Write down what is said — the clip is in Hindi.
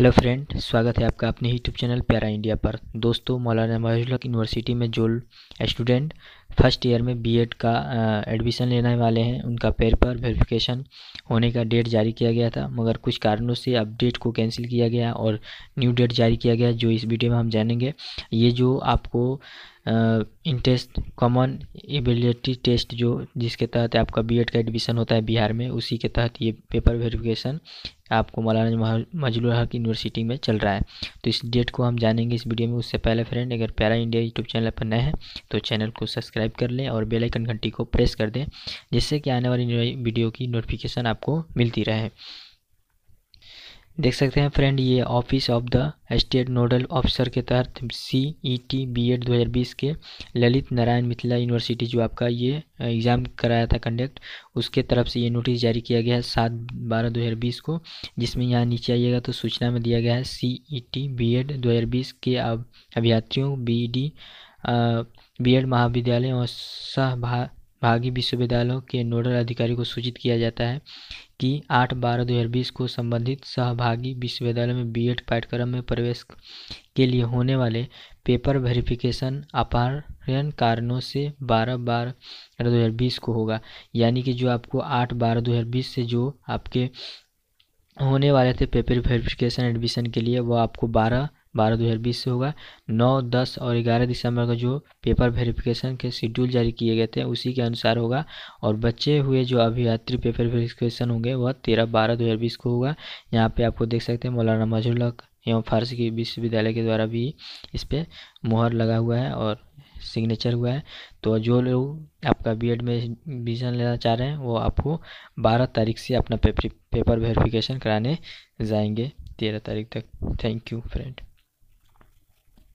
हेलो फ्रेंड स्वागत है आपका अपने यूट्यूब चैनल प्यारा इंडिया पर दोस्तों मौलाना मजुलक यूनिवर्सिटी में जो स्टूडेंट फर्स्ट ईयर में बीएड का एडमिशन लेने वाले हैं उनका पेपर वेरिफिकेशन होने का डेट जारी किया गया था मगर कुछ कारणों से अब डेट को कैंसिल किया गया और न्यू डेट जारी किया गया जो इस वीडियो में हम जानेंगे ये जो आपको इंटेस्ट कॉमन एबिलिटी टेस्ट जो जिसके तहत आपका बीएड का एडमिशन होता है बिहार में उसी के तहत ये पेपर वेरिफिकेशन आपको मौलाना मजलूर हक यूनिवर्सिटी में चल रहा है तो इस डेट को हम जानेंगे इस वीडियो में उससे पहले फ्रेंड अगर प्यारा इंडिया यूट्यूब चैनल पर नए हैं तो चैनल को सब्सक्राइब कर लें और बेल आइकन घंटी को प्रेस कर दें जिससे कि आने वाली वीडियो की नोटिफिकेशन आपको मिलती रहे देख सकते हैं फ्रेंड ये office of the state nodal officer के तहत C E T B Ed दो के ललित नारायण मिथिला यूनिवर्सिटी जो आपका ये एग्ज़ाम कराया था कंडक्ट उसके तरफ से ये नोटिस जारी किया गया है सात बारह दो को जिसमें यहाँ नीचे आइएगा तो सूचना में दिया गया है C E T B Ed दो के अभ्यार्थियों बी डी बी एड महाविद्यालय और सहभा भागी विश्वविद्यालयों के नोडल अधिकारी को सूचित किया जाता है कि आठ बारह दो हज़ार बीस को संबंधित सहभागी विश्वविद्यालय में बीएड पाठ्यक्रम में प्रवेश के लिए होने वाले पेपर वेरिफिकेशन अपहरण कारणों से बारह बारह दो हज़ार बीस को होगा यानी कि जो आपको आठ बारह दो हज़ार बीस से जो आपके होने वाले थे पेपर वेरिफिकेशन एडमिशन के लिए वो आपको बारह बारह दो हज़ार बीस से होगा नौ दस और ग्यारह दिसंबर का जो पेपर वेरिफिकेशन के शेड्यूल जारी किए गए थे उसी के अनुसार होगा और बचे हुए जो अभियात्री पेपर वेरिफिकेशन होंगे वह तेरह बारह दो हज़ार बीस को होगा यहाँ पे आपको देख सकते हैं मौलाना मजहुल एवं फारसी विश्वविद्यालय के द्वारा भी इस पर मुहर लगा हुआ है और सिग्नेचर हुआ है तो जो लोग आपका बीएड में एडमिशन लेना चाह रहे हैं वो आपको बारह तारीख से अपना पेपर पेपर वेरिफिकेशन कराने जाएंगे तेरह तारीख तक थैंक यू फ्रेंड